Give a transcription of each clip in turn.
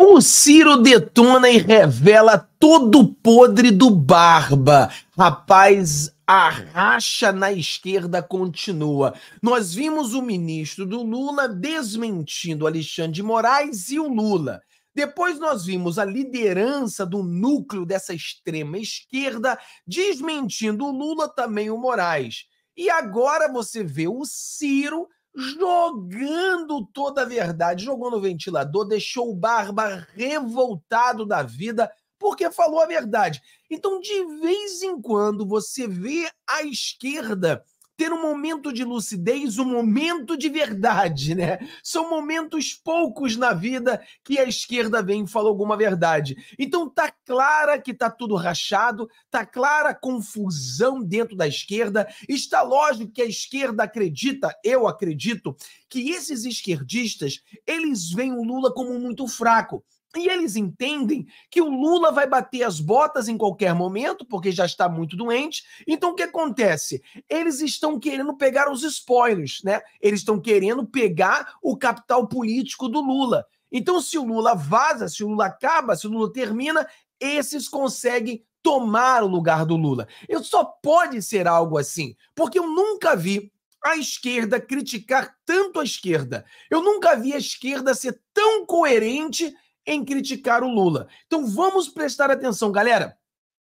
O Ciro detona e revela todo o podre do Barba. Rapaz, a racha na esquerda continua. Nós vimos o ministro do Lula desmentindo Alexandre de Moraes e o Lula. Depois nós vimos a liderança do núcleo dessa extrema esquerda desmentindo o Lula também o Moraes. E agora você vê o Ciro jogando toda a verdade, jogou no ventilador, deixou o Barba revoltado da vida porque falou a verdade. Então, de vez em quando, você vê a esquerda ter um momento de lucidez, um momento de verdade, né? São momentos poucos na vida que a esquerda vem e fala alguma verdade. Então tá clara que tá tudo rachado, tá clara a confusão dentro da esquerda, está lógico que a esquerda acredita, eu acredito, que esses esquerdistas, eles veem o Lula como muito fraco. E eles entendem que o Lula vai bater as botas em qualquer momento, porque já está muito doente. Então o que acontece? Eles estão querendo pegar os spoilers, né? Eles estão querendo pegar o capital político do Lula. Então, se o Lula vaza, se o Lula acaba, se o Lula termina, esses conseguem tomar o lugar do Lula. Eu só pode ser algo assim, porque eu nunca vi a esquerda criticar tanto a esquerda. Eu nunca vi a esquerda ser tão coerente em criticar o Lula. Então vamos prestar atenção, galera.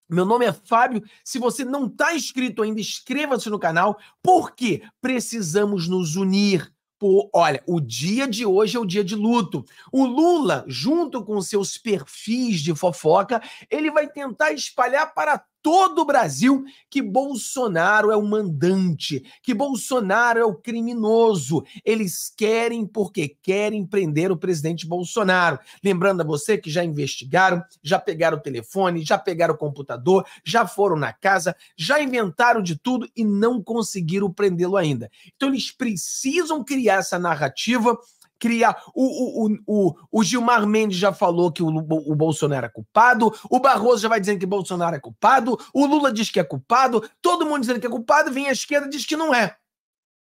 Meu nome é Fábio. Se você não está inscrito ainda, inscreva-se no canal, porque precisamos nos unir. Por, olha, o dia de hoje é o dia de luto. O Lula, junto com seus perfis de fofoca, ele vai tentar espalhar para todo o Brasil que Bolsonaro é o mandante, que Bolsonaro é o criminoso. Eles querem porque querem prender o presidente Bolsonaro. Lembrando a você que já investigaram, já pegaram o telefone, já pegaram o computador, já foram na casa, já inventaram de tudo e não conseguiram prendê-lo ainda. Então eles precisam criar essa narrativa cria O, o, o, o, Gilmar Mendes já falou que o, o Bolsonaro é culpado, o Barroso já vai dizendo que Bolsonaro é culpado, o Lula diz que é culpado, todo mundo dizendo que é culpado, vem a esquerda diz que não é.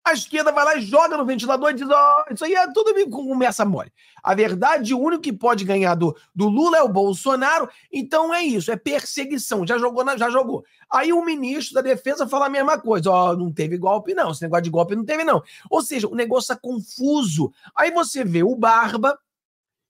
A esquerda vai lá e joga no ventilador e diz: ó, oh, isso aí é tudo começa mole. A verdade, o único que pode ganhar do, do Lula é o Bolsonaro, então é isso, é perseguição. Já jogou, na, já jogou. Aí o ministro da Defesa fala a mesma coisa: ó, oh, não teve golpe, não. Esse negócio de golpe não teve, não. Ou seja, o negócio é confuso. Aí você vê o Barba,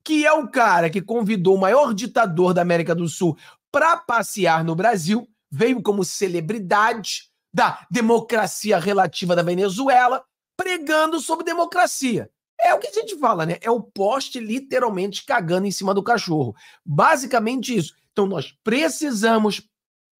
que é o cara que convidou o maior ditador da América do Sul para passear no Brasil, veio como celebridade da democracia relativa da Venezuela, pregando sobre democracia. É o que a gente fala, né? É o poste literalmente cagando em cima do cachorro. Basicamente isso. Então nós precisamos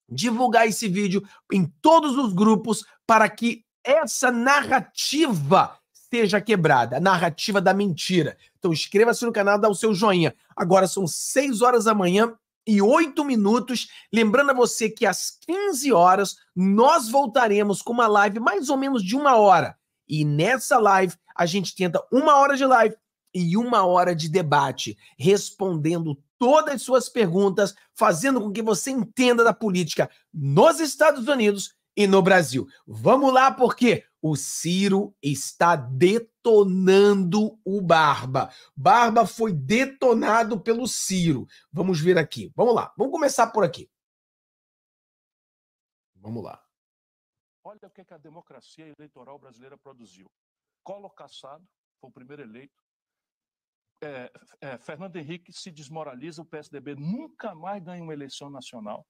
divulgar esse vídeo em todos os grupos para que essa narrativa seja quebrada, a narrativa da mentira. Então inscreva-se no canal, dá o seu joinha. Agora são 6 horas da manhã, e oito minutos. Lembrando a você que às 15 horas nós voltaremos com uma live mais ou menos de uma hora. E nessa live a gente tenta uma hora de live e uma hora de debate, respondendo todas as suas perguntas, fazendo com que você entenda da política nos Estados Unidos e no Brasil. Vamos lá, porque o Ciro está detonando o Barba. Barba foi detonado pelo Ciro. Vamos ver aqui. Vamos lá. Vamos começar por aqui. Vamos lá. Olha o que, que a democracia eleitoral brasileira produziu. Colo foi o primeiro eleito. É, é, Fernando Henrique se desmoraliza, o PSDB nunca mais ganha uma eleição nacional.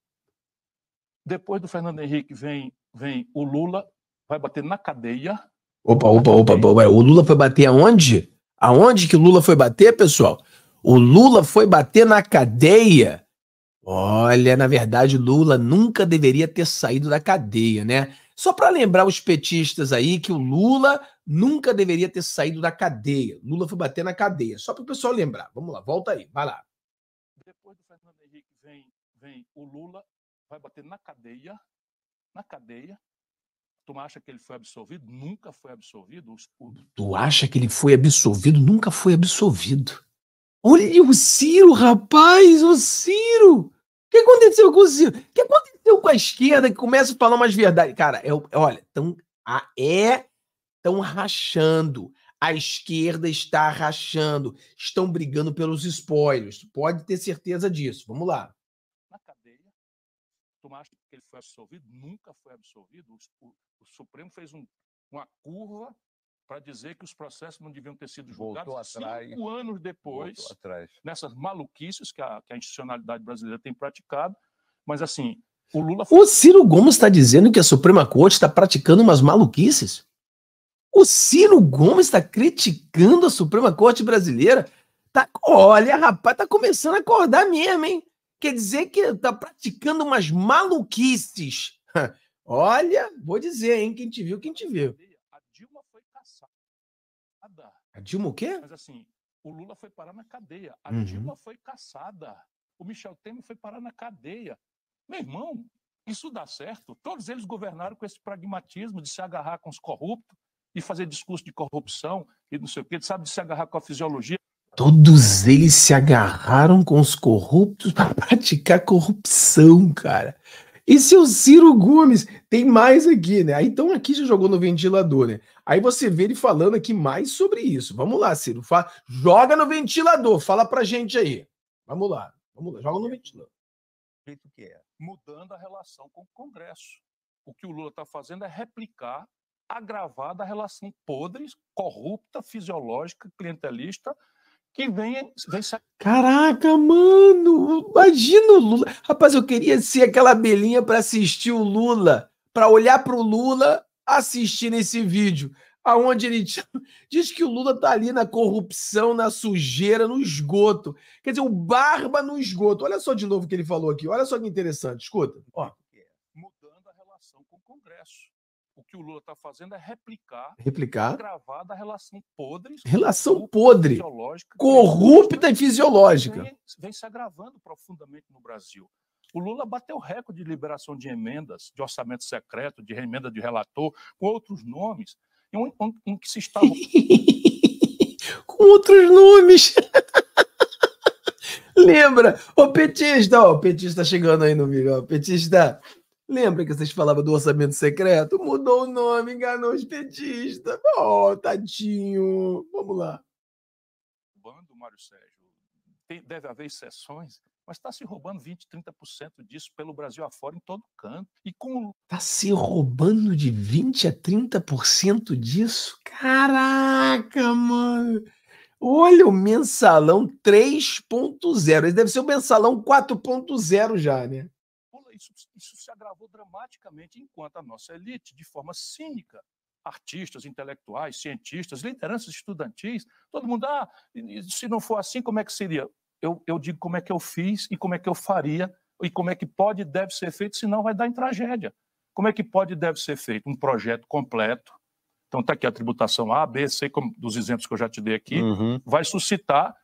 Depois do Fernando Henrique vem, vem o Lula, vai bater na cadeia. Opa, opa, opa, opa. O Lula foi bater aonde? Aonde que o Lula foi bater, pessoal? O Lula foi bater na cadeia. Olha, na verdade, Lula nunca deveria ter saído da cadeia, né? Só para lembrar os petistas aí que o Lula nunca deveria ter saído da cadeia. Lula foi bater na cadeia. Só para o pessoal lembrar. Vamos lá, volta aí, vai lá. Depois do Fernando Henrique vem, vem o Lula, vai bater na cadeia, na cadeia, Tu acha que ele foi absolvido? Nunca foi absolvido. Tu acha que ele foi absolvido? Nunca foi absolvido. Olha o Ciro, rapaz, o Ciro! O que aconteceu com o Ciro? O que aconteceu com a esquerda que começa a falar umas verdades? Cara, é, é olha, estão é, tão rachando. A esquerda está rachando. Estão brigando pelos spoilers. Pode ter certeza disso. Vamos lá turma acha que ele foi absolvido, nunca foi absolvido. O, o Supremo fez um, uma curva para dizer que os processos não deviam ter sido julgados Voltou atrás, cinco anos depois, nessas maluquices que a, que a institucionalidade brasileira tem praticado. Mas, assim, o Lula... O Ciro Gomes está dizendo que a Suprema Corte está praticando umas maluquices? O Ciro Gomes está criticando a Suprema Corte brasileira? Tá, olha, rapaz, tá começando a acordar mesmo, hein? quer dizer que está praticando umas maluquices. Olha, vou dizer, hein? Quem te viu, quem te viu. A Dilma foi caçada. A Dilma o quê? Mas assim, o Lula foi parar na cadeia. A uhum. Dilma foi caçada. O Michel Temer foi parar na cadeia. Meu irmão, isso dá certo. Todos eles governaram com esse pragmatismo de se agarrar com os corruptos e fazer discurso de corrupção e não sei o quê, sabe, de se agarrar com a fisiologia. Todos eles se agarraram com os corruptos para praticar corrupção, cara. Esse é o Ciro Gomes. Tem mais aqui, né? Aí, ah, então aqui já jogou no ventilador, né? Aí você vê ele falando aqui mais sobre isso. Vamos lá, Ciro. joga no ventilador. Fala pra gente aí. Vamos lá. Vamos lá. Joga no ventilador. jeito que é. Mudando a relação com o Congresso. O que o Lula está fazendo é replicar, agravar da relação podre, corrupta, fisiológica, clientelista que vem, vem Caraca, mano! Imagina o Lula. Rapaz, eu queria ser aquela abelhinha para assistir o Lula, para olhar para o Lula assistir nesse vídeo, aonde ele diz que o Lula tá ali na corrupção, na sujeira, no esgoto. Quer dizer, o barba no esgoto. Olha só de novo o que ele falou aqui. Olha só que interessante. Escuta. Ó. É, mudando a relação com o Congresso o que o Lula está fazendo é replicar, replicar. da relação podre. Relação podre, fisiológica, corrupta e fisiológica. Vem, vem, se agravando profundamente no Brasil. O Lula bateu recorde de liberação de emendas, de orçamento secreto, de emenda de relator, com outros nomes, em, um, um, um que se estava. com outros nomes! Lembra? O petista, ó, o petista chegando aí no vídeo, ó, o petista. Lembra que vocês falavam do orçamento secreto? Mudou o nome, enganou os petistas. Oh, tadinho. Vamos lá. Roubando, Mário Sérgio, tem, deve haver exceções, mas está se roubando 20, 30% disso pelo Brasil afora, em todo canto. E com. Está se roubando de 20% a 30% disso? Caraca, mano! Olha o mensalão 3.0. Esse deve ser o mensalão 4.0 já, né? isso, isso se agravou dramaticamente enquanto a nossa elite, de forma cínica, artistas, intelectuais, cientistas, lideranças estudantis, todo mundo, ah, se não for assim, como é que seria? Eu, eu digo como é que eu fiz e como é que eu faria e como é que pode e deve ser feito, senão vai dar em tragédia. Como é que pode e deve ser feito? Um projeto completo. Então, está aqui a tributação A, B, C, como, dos exemplos que eu já te dei aqui, uhum. vai suscitar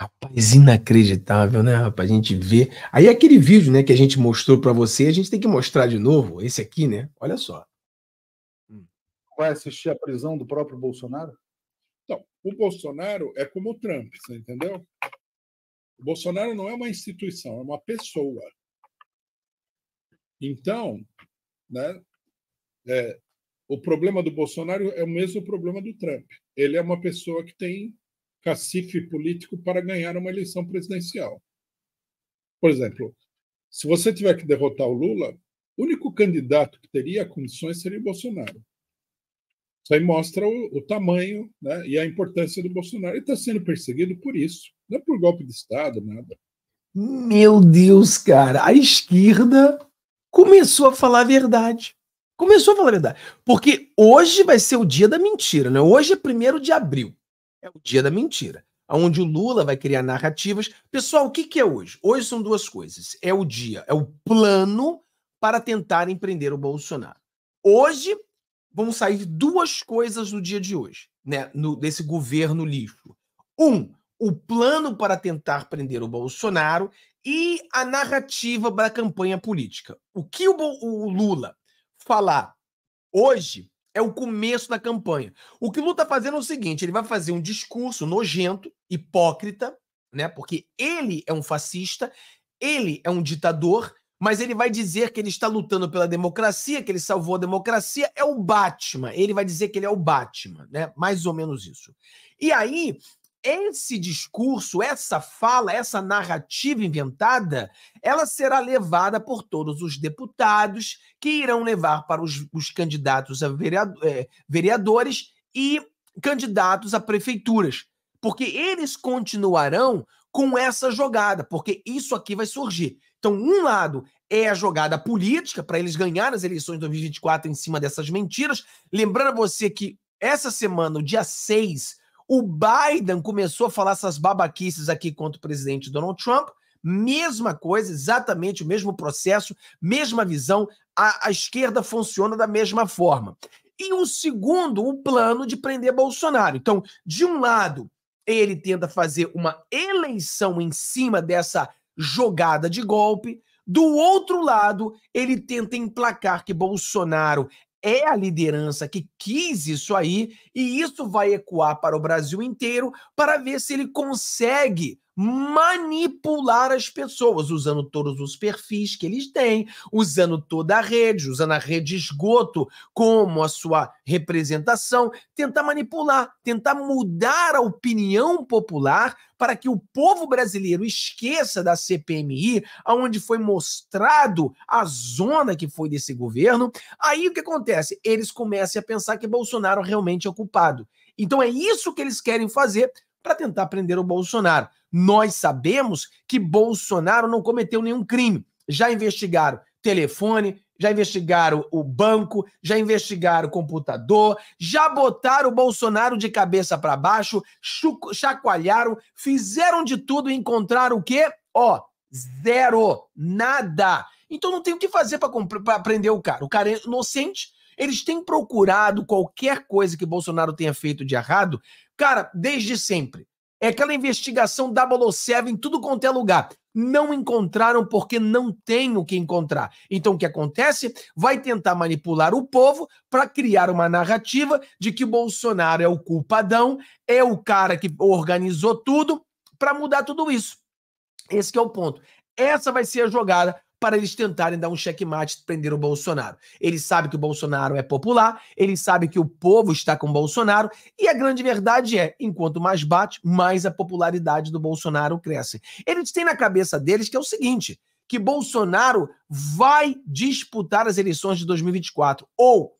Rapaz, inacreditável, né, rapaz? A gente vê. Aí aquele vídeo, né, que a gente mostrou para você, a gente tem que mostrar de novo, esse aqui, né? Olha só. Hum. Vai assistir a prisão do próprio Bolsonaro? Então, o Bolsonaro é como o Trump, você entendeu? O Bolsonaro não é uma instituição, é uma pessoa. Então, né, é, o problema do Bolsonaro é o mesmo problema do Trump. Ele é uma pessoa que tem cacife político para ganhar uma eleição presidencial. Por exemplo, se você tiver que derrotar o Lula, o único candidato que teria condições seria o Bolsonaro. Isso aí mostra o, o tamanho né, e a importância do Bolsonaro. Ele está sendo perseguido por isso, não é por golpe de Estado, nada. Meu Deus, cara, a esquerda começou a falar a verdade. Começou a falar a verdade. Porque hoje vai ser o dia da mentira, né? Hoje é primeiro de abril. É o dia da mentira, onde o Lula vai criar narrativas. Pessoal, o que, que é hoje? Hoje são duas coisas. É o dia, é o plano para tentar empreender o Bolsonaro. Hoje vão sair duas coisas no dia de hoje, né? No, desse governo lixo. Um, o plano para tentar prender o Bolsonaro e a narrativa para a campanha política. O que o, o Lula falar hoje é o começo da campanha. O que Lula está fazendo é o seguinte: ele vai fazer um discurso nojento, hipócrita, né? Porque ele é um fascista, ele é um ditador, mas ele vai dizer que ele está lutando pela democracia, que ele salvou a democracia, é o Batman. Ele vai dizer que ele é o Batman, né? Mais ou menos isso. E aí, esse discurso, essa fala, essa narrativa inventada, ela será levada por todos os deputados que irão levar para os, os candidatos a vereador, é, vereadores e candidatos a prefeituras. Porque eles continuarão com essa jogada, porque isso aqui vai surgir. Então, um lado é a jogada política para eles ganharem as eleições de 2024 em cima dessas mentiras. Lembrando a você que essa semana, o dia 6, o Biden começou a falar essas babaquices aqui contra o presidente Donald Trump. Mesma coisa, exatamente o mesmo processo, mesma visão. A, a esquerda funciona da mesma forma. E o segundo, o plano de prender Bolsonaro. Então, de um lado, ele tenta fazer uma eleição em cima dessa jogada de golpe. Do outro lado, ele tenta emplacar que Bolsonaro é a liderança que quis isso aí, e isso vai ecoar para o Brasil inteiro para ver se ele consegue manipular as pessoas, usando todos os perfis que eles têm, usando toda a rede, usando a rede esgoto como a sua representação, tentar manipular, tentar mudar a opinião popular para que o povo brasileiro esqueça da CPMI, aonde foi mostrado a zona que foi desse governo. Aí o que acontece? Eles começam a pensar que Bolsonaro realmente é o culpado. Então é isso que eles querem fazer para tentar prender o Bolsonaro. Nós sabemos que Bolsonaro não cometeu nenhum crime. Já investigaram telefone, já investigaram o banco, já investigaram o computador, já botaram o Bolsonaro de cabeça para baixo, chacoalharam, fizeram de tudo e encontraram o quê? Ó, zero, nada. Então não tem o que fazer para prender o cara. O cara é inocente. Eles têm procurado qualquer coisa que Bolsonaro tenha feito de errado, cara, desde sempre. É aquela investigação 007 em tudo quanto é lugar. Não encontraram porque não tem o que encontrar. Então o que acontece? Vai tentar manipular o povo para criar uma narrativa de que Bolsonaro é o culpadão, é o cara que organizou tudo para mudar tudo isso. Esse é o ponto. Essa vai ser a jogada para eles tentarem dar um checkmate e prender o Bolsonaro. Ele sabe que o Bolsonaro é popular, ele sabe que o povo está com o Bolsonaro, e a grande verdade é, enquanto mais bate, mais a popularidade do Bolsonaro cresce. Eles têm na cabeça deles que é o seguinte, que Bolsonaro vai disputar as eleições de 2024, ou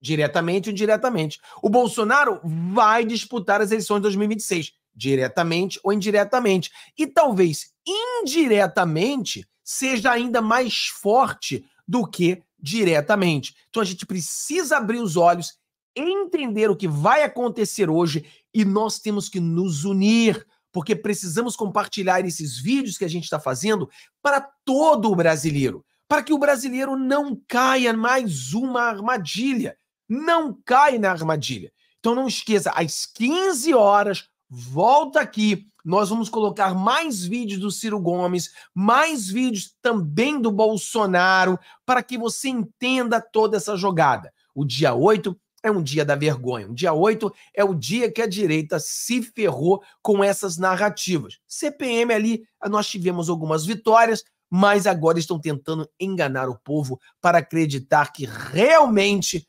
diretamente ou indiretamente. O Bolsonaro vai disputar as eleições de 2026, diretamente ou indiretamente. E talvez indiretamente seja ainda mais forte do que diretamente. Então a gente precisa abrir os olhos, entender o que vai acontecer hoje e nós temos que nos unir, porque precisamos compartilhar esses vídeos que a gente está fazendo para todo o brasileiro, para que o brasileiro não caia mais uma armadilha. Não cai na armadilha. Então não esqueça, às 15 horas, volta aqui nós vamos colocar mais vídeos do Ciro Gomes, mais vídeos também do Bolsonaro, para que você entenda toda essa jogada. O dia 8 é um dia da vergonha. O dia 8 é o dia que a direita se ferrou com essas narrativas. CPM ali, nós tivemos algumas vitórias, mas agora estão tentando enganar o povo para acreditar que realmente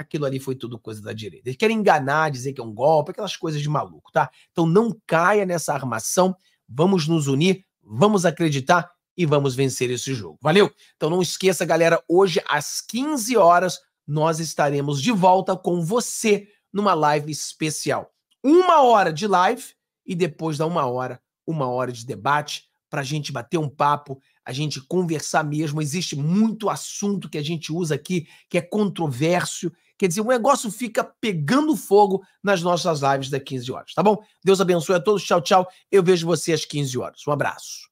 aquilo ali foi tudo coisa da direita. Eles querem enganar, dizer que é um golpe, aquelas coisas de maluco, tá? Então não caia nessa armação, vamos nos unir, vamos acreditar e vamos vencer esse jogo. Valeu? Então não esqueça, galera, hoje às 15 horas nós estaremos de volta com você numa live especial. Uma hora de live e depois da uma hora, uma hora de debate para a gente bater um papo, a gente conversar mesmo. Existe muito assunto que a gente usa aqui que é controverso. Quer dizer, o negócio fica pegando fogo nas nossas lives das 15 horas, tá bom? Deus abençoe a todos. Tchau, tchau. Eu vejo você às 15 horas. Um abraço.